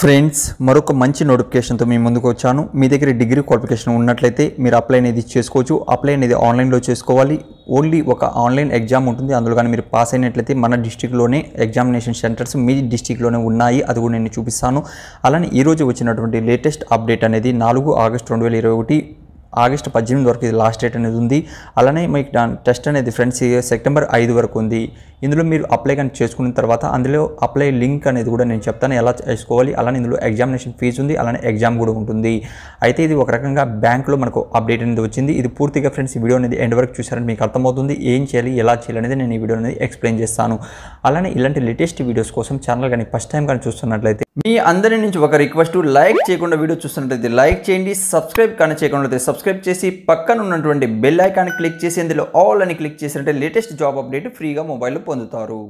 friends మరొక మంచి నోటిఫికేషన్తో మేము ముందుకు వచ్చాను మీ దగ్గర డిగ్రీ క్వాలిఫికేషన్ ఉన్నట్లయితే మీరు అప్లై అనేది చేసుకోవచ్చు అప్లై అనేది ఆన్లైన్లో చేసుకోవాలి ఓన్లీ ఒక ఆన్లైన్ ఎగ్జామ్ ఉంటుంది అందులో కానీ మీరు పాస్ అయినట్లయితే మన డిస్టిక్లోనే ఎగ్జామినేషన్ సెంటర్స్ మీ డిస్టిక్లోనే ఉన్నాయి అది కూడా నేను చూపిస్తాను అలానే ఈరోజు వచ్చినటువంటి లేటెస్ట్ అప్డేట్ అనేది నాలుగు ఆగస్ట్ రెండు వేల ఇరవై ఒకటి ఆగస్టు పద్దెనిమిది వరకు ఇది లాస్ట్ డేట్ అనేది ఉంది అలానే మీకు టెస్ట్ అనేది ఫ్రెండ్స్ సెప్టెంబర్ ఐదు వరకు ఉంది ఇందులో మీరు అప్లై కానీ చేసుకున్న తర్వాత అందులో అప్లై లింక్ అనేది కూడా నేను చెప్తాను ఎలా చేసుకోవాలి అలానే ఇందులో ఎగ్జామినేషన్ ఫీజు ఉంది అలానే ఎగ్జామ్ కూడా ఉంటుంది అయితే ఇది ఒక రకంగా బ్యాంకులో మనకు అప్డేట్ అనేది వచ్చింది ఇది పూర్తిగా ఫ్రెండ్స్ ఈ వీడియో అనేది ఎండ్ వరకు చూసారని మీకు అర్థమవుతుంది ఏం చేయాలి ఎలా చేయాలి అనేది నేను ఈ వీడియో అనేది ఎక్స్ప్లెయిన్ చేస్తాను అలానే ఇలాంటి లేటెస్ట్ వీడియోస్ కోసం ఛానల్ కానీ ఫస్ట్ టైం కానీ చూస్తున్నట్లయితే మీ అందరి నుంచి ఒక రిక్వెస్ట్ లైక్ చేయకుండా వీడియో చూస్తున్నట్లయితే లైక్ చేయండి సబ్స్క్రైబ్ కానీ చేయకుండా సబ్స్క్రైబ్ సబ్స్క్రైబ్ చేసి పక్కన ఉన్నటువంటి బెల్ ఐకాన్ క్లిక్ చేసి ఇందులో ఆల్ అని క్లిక్ చేసినట్టే లేటెస్ట్ జాబ్ అప్డేట్ ఫ్రీగా మొబైల్లో పొందుతారు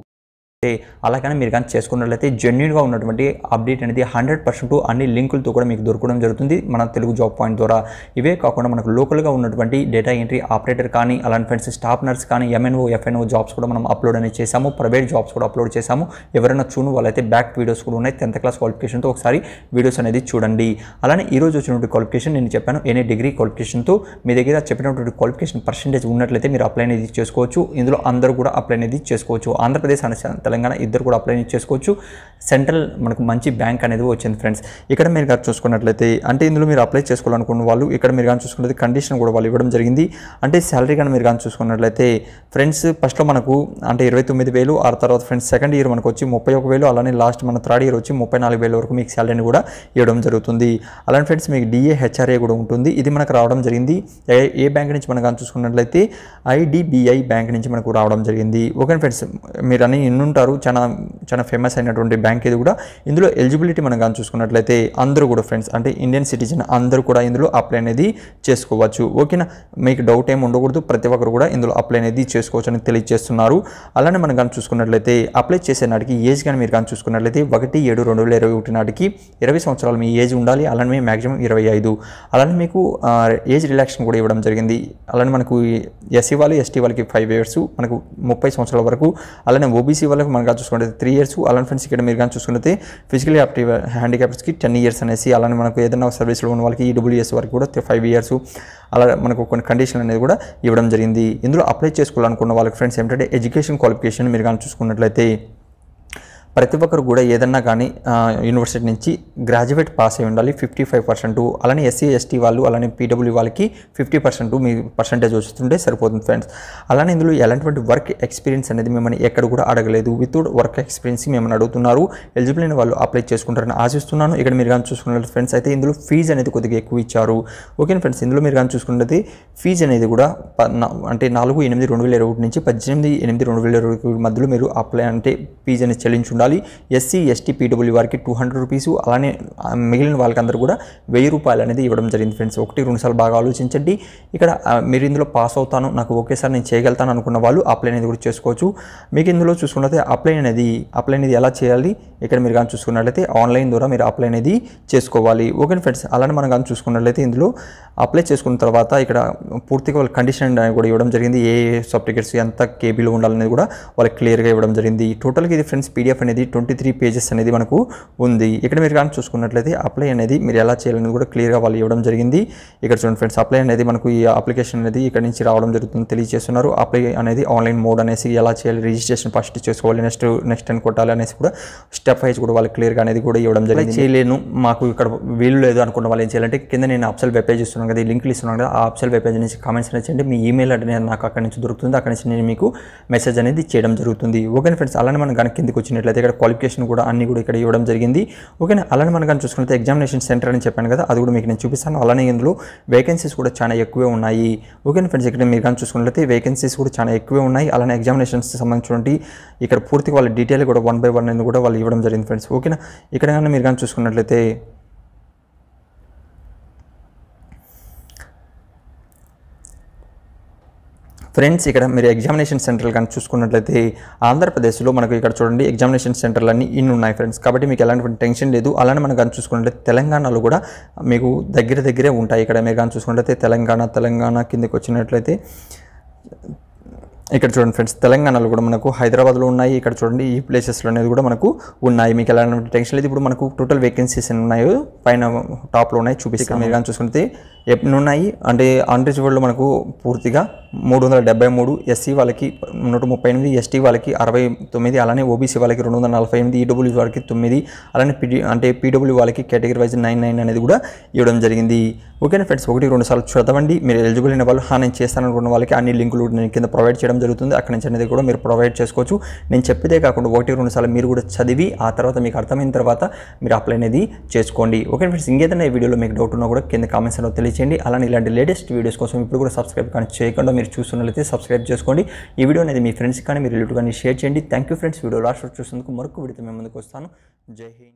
అలా కానీ మీరు కానీ చేసుకున్నట్లయితే జెన్యున్గా ఉన్నటువంటి అప్డేట్ అనేది హండ్రెడ్ పర్సెంట్ అన్ని లింకులతో కూడా మీకు దొరకడం జరుగుతుంది మన తెలుగు జాబ్ పాయింట్ ద్వారా ఇవే కాకుండా మనకు లోకల్గా ఉన్నటువంటి డేటా ఎంట్రీ ఆపరేటర్ కానీ అలాంటి ఫ్రెండ్స్ స్టాఫ్ నర్స్ కానీ ఎంఎన్ఓ ఎఫ్ఎన్ఓ జాబ్స్ కూడా మనం అప్లోడ్ అనేది చేశాము ప్రైవేట్ జాబ్స్ కూడా అప్లోడ్ చేశాము ఎవరైనా చూను వాళ్ళైతే బ్యాక్ వీడియోస్ కూడా ఉన్నాయి టెన్త్ క్లాస్ క్వాలిఫికేషన్తో ఒకసారి వీడియోస్ అనేది చూడండి అలానే ఈరోజు వచ్చినటువంటి క్వాలిఫికేషన్ నేను చెప్పాను ఎనీ డిగ్రీ క్వాలిఫికేషన్తో మీ దగ్గర చెప్పినటువంటి క్వాలిఫికేషన్ పర్సెంటేజ్ ఉన్నట్లయితే మీరు అప్లై అనేది చేసుకోవచ్చు ఇందులో అందరూ కూడా అప్లై అనేది చేసుకోవచ్చు ఆంధ్రప్రదేశ్ అనే తెలంగాణ ఇద్దరు కూడా అప్లై చేసుకోవచ్చు సెంట్రల్ మనకు మంచి బ్యాంక్ అనేది వచ్చింది ఫ్రెండ్స్ ఇక్కడ మీరు కానీ చూసుకున్నట్లయితే అంటే ఇందులో మీరు అప్లై చేసుకోవాలనుకున్న వాళ్ళు ఇక్కడ మీరు కానీ చూసుకున్నట్లయితే కండిషన్ కూడా వాళ్ళు ఇవ్వడం జరిగింది అంటే శాలరీ కానీ మీరు కానీ చూసుకున్నట్లయితే ఫ్రెండ్స్ ఫస్ట్లో మనకు అంటే ఇరవై తొమ్మిది వేలు ఆ తర్వాత ఫ్రెండ్స్ సెకండ్ ఇయర్ మనకు వచ్చి ముప్పై ఒక వేలు అలానే లాస్ట్ మన థర్డ్ ఇయర్ వచ్చి ముప్పై నాలుగు వేల వరకు మీకు శాలరీని కూడా ఇవ్వడం జరుగుతుంది అలానే ఫ్రెండ్స్ మీకు డిఏ హెచ్ఆర్ఏ కూడా ఉంటుంది ఇది మనకు రావడం జరిగింది ఏ బ్యాంక్ నుంచి మనం కానీ చూసుకున్నట్లయితే ఐడిబిఐ బ్యాంక్ నుంచి మనకు రావడం జరిగింది ఓకే ఫ్రెండ్స్ మీరు అని ఎన్ని ఉంటారు చాలా చాలా ఫేమస్ అయినటువంటి బ్యాంక్ ఇది కూడా ఇందులో ఎలిజిబిలిటీ మనం కానీ చూసుకున్నట్లయితే అందరూ కూడా ఫ్రెండ్స్ అంటే ఇండియన్ సిటిజన్ అందరూ కూడా ఇందులో అప్లై అనేది చేసుకోవచ్చు ఓకేనా మీకు డౌట్ ఏమి ఉండకూడదు ప్రతి ఒక్కరు కూడా ఇందులో అప్లై అనేది చేసుకోవచ్చు అని తెలియజేస్తున్నారు అలానే మనం కానీ చూసుకున్నట్లయితే అప్లై చేసే నాటికి ఏజ్ కానీ మీరు కానీ చూసుకున్నట్లయితే ఒకటి ఏడు రెండు వేల ఇరవై ఒకటి నాటికి ఇరవై సంవత్సరాలు మీ ఏజ్ ఉండాలి అలానే మీ మ్యాక్సిమం ఇరవై ఐదు అలానే మీకు ఏజ్ రిలాక్షన్ కూడా ఇవ్వడం జరిగింది అలానే మనకు ఎస్సీ e వాళ్ళు ఎస్టీ వాళ్ళకి ఫైవ్ ఇయర్స్ మనకు ముప్పై సంవత్సరాల వరకు అలానే ఓబీసీ వాళ్ళకి వరకు మనం కానీ చూసుకుంటే త్రీ ఇయర్స్ అలాంటి ఫ్రెండ్స్ ఇక్కడ మీరు కానీ చూసుకుంటే ఫిజికల్ యాక్టివ్ హ్యాండిక్యాప్స్కి టెన్ ఇయర్స్ అనేసి అలానే మనకు ఏదైనా సర్వీస్లో ఉన్న వాళ్ళకి ఈడబ్ల్యూఎస్ వరకు కూడా ఫైవ్ ఇయర్స్ అలా మనకు కొన్ని కండిషన్ అనేది కూడా ఇవ్వడం జరిగింది ఇందులో అప్లై చేసుకోవాలనుకున్న వాళ్ళకి ఫ్రెండ్స్ ఏంటంటే ఎడ్యుకేషన్ క్వాలిఫికేషన్ మీరు కానీ చూసుకున్నట్లయితే ప్రతి ఒక్కరు కూడా ఏదన్నా కానీ యూనివర్సిటీ నుంచి గ్రాడ్యుయేట్ పాస్ అయి ఉండాలి ఫిఫ్టీ ఫైవ్ పర్సెంట్ అలానే ఎస్సీ ఎస్టీ వాళ్ళు అలానే పీడబ్ల్యూ వాళ్ళకి ఫిఫ్టీ పర్సెంట్ మీ పర్సెంటేజ్ వస్తుంటే సరిపోతుంది ఫ్రెండ్స్ అలానే ఇందులో ఎలాంటి వర్క్ ఎక్స్పీరియన్స్ అనేది మిమ్మల్ని ఎక్కడ కూడా అడగలేదు వితౌట్ వర్క్ ఎక్స్పీరియన్స్ మిమ్మల్ని అడుగుతున్నారు ఎలిజిబుల్ అయిన వాళ్ళు అప్లై చేసుకుంటారని ఆశిస్తున్నాను ఇక్కడ మీరు కానీ చూసుకున్నట్టు ఫ్రెండ్స్ అయితే ఇందులో ఫీజు అనేది కొద్దిగా ఎక్కువ ఇచ్చారు ఓకే ఫ్రెండ్స్ ఇందులో మీరు కానీ చూసుకున్నది ఫీజు అనేది కూడా అంటే నాలుగు ఎనిమిది రెండు వేల ఇరవై ఒకటి నుంచి పద్దెనిమిది ఎనిమిది రెండు వేల ఇరవై మధ్యలో మీరు అప్లై అంటే ఫీజు అనేది చెల్లించుండాలి ఉండాలి ఎస్సీ ఎస్టీ పీడబ్ల్యూ వారికి టూ హండ్రెడ్ రూపీస్ అలానే మిగిలిన వాళ్ళకందరూ కూడా వెయ్యి రూపాయలు అనేది ఇవ్వడం జరిగింది ఫ్రెండ్స్ ఒకటి రెండుసార్లు బాగా ఆలోచించండి ఇక్కడ మీరు ఇందులో పాస్ అవుతాను నాకు ఒకేసారి నేను చేయగలుగుతాను అనుకున్న వాళ్ళు అప్లై అనేది కూడా చేసుకోవచ్చు మీకు ఇందులో చూసుకున్నట్లయితే అప్లై అనేది అప్లై అనేది ఎలా చేయాలి ఇక్కడ మీరు కానీ చూసుకున్నట్లయితే ఆన్లైన్ ద్వారా మీరు అప్లై అనేది చేసుకోవాలి ఓకే ఫ్రెండ్స్ అలానే మనం కానీ చూసుకున్నట్లయితే ఇందులో అప్లై చేసుకున్న తర్వాత ఇక్కడ పూర్తిగా వాళ్ళ కండిషన్ అనేది కూడా ఇవ్వడం జరిగింది ఏ సర్టిఫికేట్స్ ఎంత కేబీలో ఉండాలనేది కూడా వాళ్ళకి క్లియర్గా ఇవ్వడం జరిగింది టోటల్గా ఇది ఫ్రెండ్స్ పీడిఎఫ్ అనేది అనేది ట్వంటీ త్రీ పేజెస్ అనేది మనకు ఉంది ఇక్కడ మీరు కానీ చూసుకున్నట్లయితే అప్లై అనేది మీరు ఎలా చేయాలనేది కూడా క్లియర్గా వాళ్ళు ఇవ్వడం జరిగింది ఇక్కడ చూడండి ఫ్రెండ్స్ అప్లై అనేది మనకు ఈ అప్లికేషన్ అనేది ఇక్కడ నుంచి రావడం జరుగుతుంది తెలియజేస్తున్నారు అప్లై అనేది ఆన్లైన్ మోడ్ అనేసి ఎలా చేయాలి రిజిస్ట్రేషన్ ఫస్ట్ చేసుకోవాలి నెక్స్ట్ నెక్స్ట్ అని కొట్టాలి అనేసి కూడా స్టెప్ వైజ్ కూడా వాళ్ళు క్లియర్గా అనేది కూడా ఇవ్వడం జరిగింది చేయలేను మాకు ఇక్కడ వీలు లేదు అనుకున్న వాళ్ళు ఏం చేయాలంటే కింద నేను అప్సల్ వెబ్ పేజ్ ఇస్తున్నాను కదా ఈ లింక్లు ఇస్తున్నాను కదా ఆ అప్సల్ వెబ్ పేజ్ నుంచి కామెంట్స్ అనేది మీ ఈమెయిల్ అనేది నాకు అక్కడి నుంచి దొరుకుతుంది అక్కడి నుంచి నేను మీకు మెసేజ్ అనేది చేయడం జరుగుతుంది ఓకే ఫ్రెండ్స్ అలానే మనం కనుక కిందకి వచ్చినట్లయితే ఇక్కడ క్వాలిఫికేషన్ కూడా అన్ని కూడా ఇక్కడ ఇవ్వడం జరిగింది ఓకేనా అలానే మనం కానీ చూసుకుంటే ఎగ్జామినేషన్ సెంటర్ అని చెప్పాను కదా అది కూడా మీకు నేను చూపిస్తాను అలానే ఇందులో వేకెన్సీస్ కూడా చాలా ఎక్కువే ఉన్నాయి ఓకేనా ఫ్రెండ్స్ ఇక్కడ మీరు కానీ చూసుకున్నట్లయితే వేకెన్సీస్ కూడా చాలా ఎక్కువే ఉన్నాయి అలానే ఎగ్జామినేషన్స్ సంబంధించినటువంటి ఇక్కడ పూర్తిగా వాళ్ళ డీటెయిల్ కూడా వన్ బై వన్ అనేది కూడా వాళ్ళు ఇవ్వడం జరిగింది ఫ్రెండ్స్ ఓకేనా ఇక్కడ కానీ మీరు కానీ చూసుకున్నట్లయితే ఫ్రెండ్స్ ఇక్కడ మీరు ఎగ్జామినేషన్ సెంటర్లు కానీ చూసుకున్నట్లయితే ఆంధ్రప్రదేశ్లో మనకు ఇక్కడ చూడండి ఎగ్జామినేషన్ సెంటర్లు అన్నీ ఇన్ని ఉన్నాయి ఫ్రెండ్స్ కాబట్టి మీకు ఎలాంటి టెన్షన్ లేదు అలానే మనం కానీ చూసుకున్నట్లయితే తెలంగాణలో కూడా మీకు దగ్గర దగ్గరే ఉంటాయి ఇక్కడ మీరు కానీ చూసుకున్నట్లయితే తెలంగాణ తెలంగాణ కిందకి వచ్చినట్లయితే ఇక్కడ చూడండి ఫ్రెండ్స్ తెలంగాణలో కూడా మనకు హైదరాబాద్లో ఉన్నాయి ఇక్కడ చూడండి ఈ ప్లేసెస్లో అనేది కూడా మనకు ఉన్నాయి మీకు ఎలాంటి టెన్షన్ లేదు ఇప్పుడు మనకు టోటల్ వేకెన్సీస్ ఉన్నాయో పైన టాప్లో ఉన్నాయి చూపిస్తాం మీరు కానీ చూసుకుంటే ఉన్నాయి అంటే అన్రిచబుల్లో మనకు పూర్తిగా మూడు వందల డెబ్బై మూడు ఎస్సీ వాళ్ళకి నూట ముప్పై ఎనిమిది ఎస్టీ వాళ్ళకి అరవై తొమ్మిది అలానే ఓబీసీ వాళ్ళకి రెండు వందల నలభై ఎనిమిది ఈడబ్ల్యూ e వాళ్ళకి తొమ్మిది అలానే పిడి అంటే పీడబ్ల్యూ వాళ్ళకి కేటగిరీ వైజ్ నైన్ నైన్ అనేది కూడా ఇవ్వడం జరిగింది ఓకేనా ఫ్రెండ్స్ ఒకటి రెండు సార్లు చదవండి మీరు ఎలిజిబుల్ అయిన వాళ్ళు హా నేను చేస్తాననుకున్న వాళ్ళకి అన్ని లింకులు నేను కింద ప్రొవైడ్ చేయడం జరుగుతుంది అక్కడ నుంచి అనేది కూడా మీరు ప్రొవైడ్ చేసుకోవచ్చు నేను చెప్పేదే కాకుండా ఒకటి రెండు సార్లు మీరు కూడా చదివి ఆ తర్వాత మీకు అర్థమైన తర్వాత మీరు అప్లై అనేది చేసుకోండి ఓకే ఫ్రెండ్స్ ఇంకేదైనా ఈ వీడియోలో మీకు డౌట్ ఉన్నా కూడా కింద కామెంట్స్లో తెలియ చేయండి అలానే ఇలాంటి లేటెస్ట్ వీడియోస్ కోసం ఇప్పుడు కూడా సబ్స్క్రైబ్ కానీ చేయకుండా మీరు చూస్తున్నట్లయితే సబ్స్క్రైబ్ చేసుకోండి ఈ వీడియో అనేది మీ ఫ్రెండ్స్ కానీ మీ రిలేటివ్ కానీ షేర్ చేయండి thank you friends video last చూసినందుకు మరొక వీడియో మేము ముందుకు వస్తాను జై హింద్